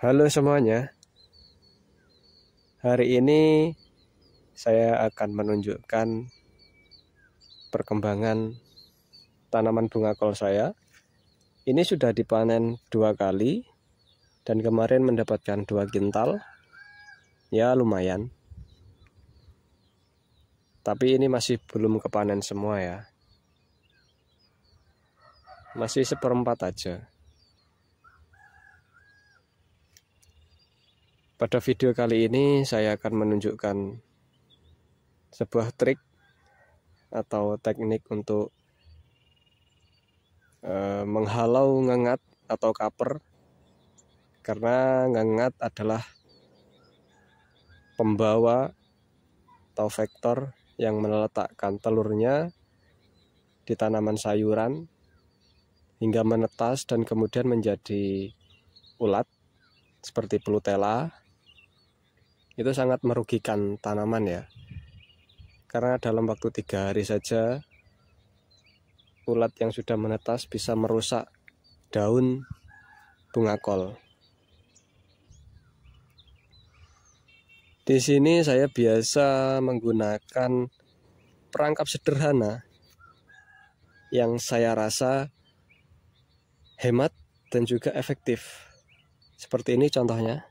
Halo semuanya. Hari ini saya akan menunjukkan perkembangan tanaman bunga kol saya. Ini sudah dipanen dua kali dan kemarin mendapatkan dua gintal. Ya lumayan. Tapi ini masih belum kepanen semua ya. Masih seperempat aja. Pada video kali ini saya akan menunjukkan sebuah trik atau teknik untuk e, menghalau ngengat atau kaper karena ngengat adalah pembawa atau vektor yang meletakkan telurnya di tanaman sayuran hingga menetas dan kemudian menjadi ulat seperti pelutela itu sangat merugikan tanaman ya karena dalam waktu tiga hari saja ulat yang sudah menetas bisa merusak daun bunga kol. Di sini saya biasa menggunakan perangkap sederhana yang saya rasa hemat dan juga efektif. Seperti ini contohnya.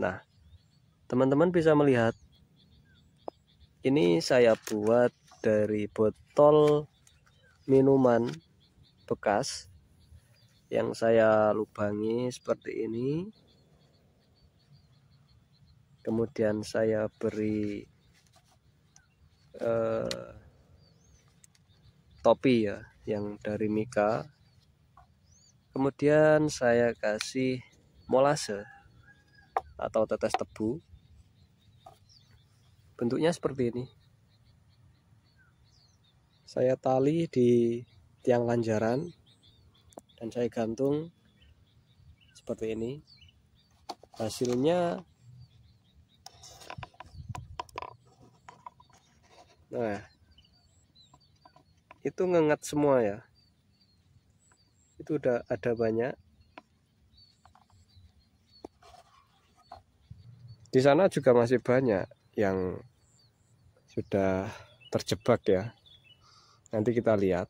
Nah, teman-teman bisa melihat ini saya buat dari botol minuman bekas yang saya lubangi seperti ini. Kemudian saya beri eh, topi ya yang dari Mika. Kemudian saya kasih molase atau tetes tebu bentuknya seperti ini saya tali di tiang lanjaran dan saya gantung seperti ini hasilnya nah itu ngengat semua ya itu udah ada banyak di sana juga masih banyak yang sudah terjebak ya. Nanti kita lihat.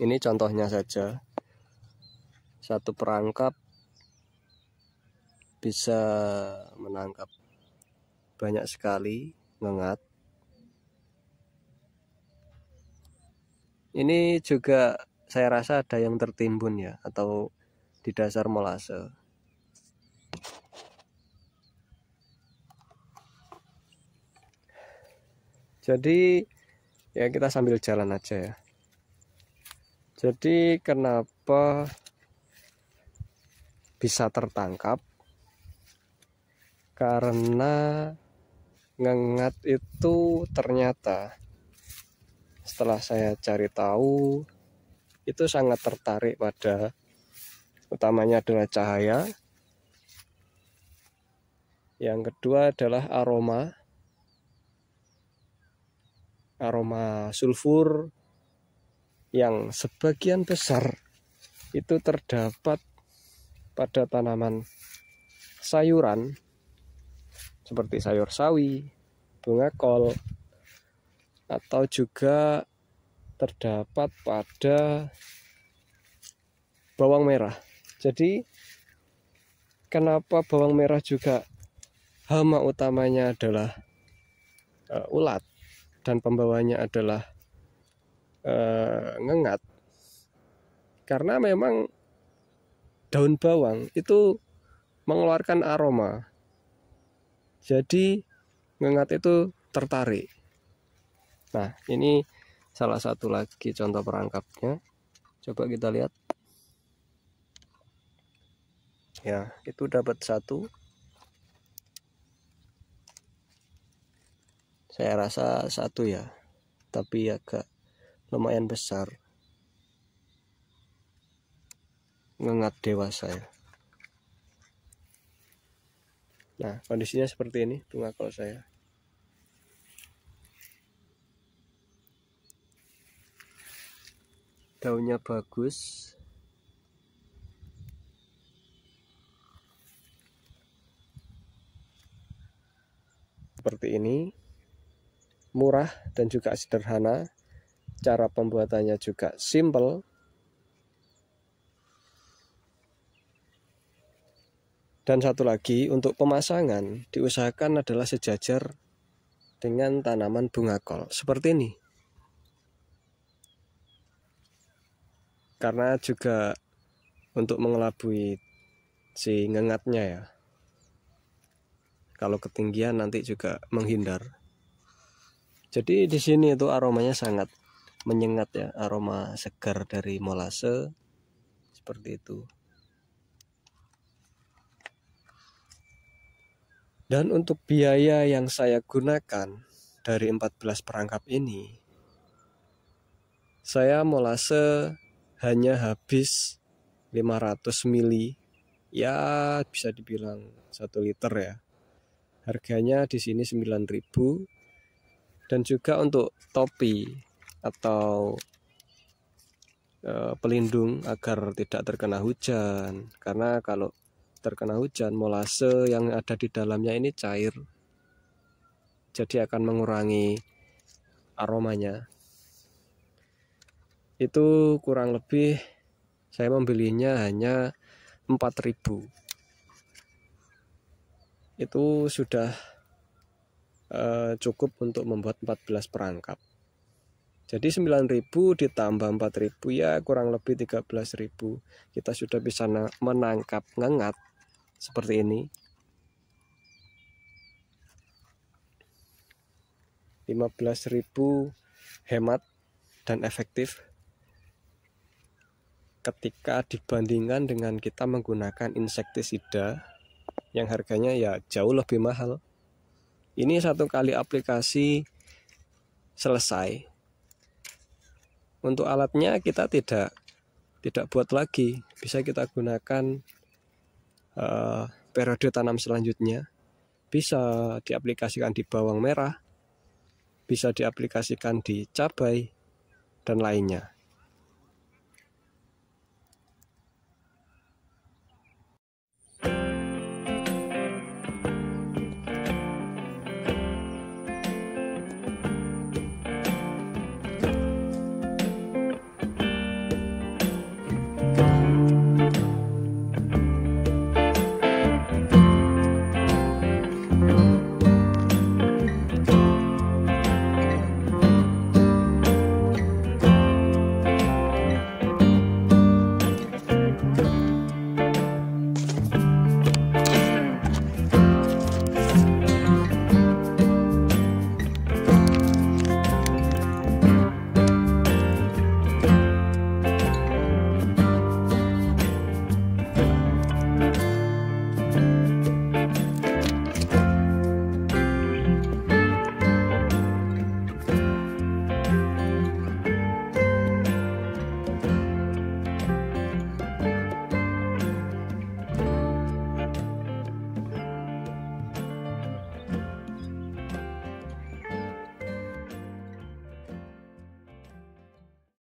Ini contohnya saja. Satu perangkap bisa menangkap banyak sekali ngengat. Ini juga saya rasa ada yang tertimbun ya atau di dasar molase. jadi ya kita sambil jalan aja ya jadi kenapa bisa tertangkap karena ngengat itu ternyata setelah saya cari tahu itu sangat tertarik pada utamanya adalah cahaya yang kedua adalah aroma aroma sulfur yang sebagian besar itu terdapat pada tanaman sayuran seperti sayur sawi, bunga kol, atau juga terdapat pada bawang merah. Jadi kenapa bawang merah juga hama utamanya adalah uh, ulat? dan pembawanya adalah eh, ngengat karena memang daun bawang itu mengeluarkan aroma jadi ngengat itu tertarik nah ini salah satu lagi contoh perangkapnya coba kita lihat ya itu dapat satu saya rasa satu ya tapi agak lumayan besar ngengat dewasa ya nah kondisinya seperti ini bunga kol saya daunnya bagus seperti ini murah dan juga sederhana. Cara pembuatannya juga simple. Dan satu lagi untuk pemasangan diusahakan adalah sejajar dengan tanaman bunga kol seperti ini. Karena juga untuk mengelabui si ngengatnya ya. Kalau ketinggian nanti juga menghindar. Jadi di sini itu aromanya sangat menyengat ya, aroma segar dari molase seperti itu. Dan untuk biaya yang saya gunakan dari 14 perangkap ini, saya molase hanya habis 500 mili, ya bisa dibilang 1 liter ya. Harganya di sini 9000 dan juga untuk topi atau e, pelindung agar tidak terkena hujan karena kalau terkena hujan molase yang ada di dalamnya ini cair jadi akan mengurangi aromanya itu kurang lebih saya membelinya hanya 4000 itu sudah Eh, cukup untuk membuat 14 perangkap jadi 9.000 ditambah 4.000 ya kurang lebih 13.000 kita sudah bisa menangkap ngengat seperti ini 15.000 hemat dan efektif ketika dibandingkan dengan kita menggunakan insektisida yang harganya ya jauh lebih mahal ini satu kali aplikasi selesai. Untuk alatnya kita tidak tidak buat lagi, bisa kita gunakan uh, periode tanam selanjutnya. Bisa diaplikasikan di bawang merah, bisa diaplikasikan di cabai dan lainnya.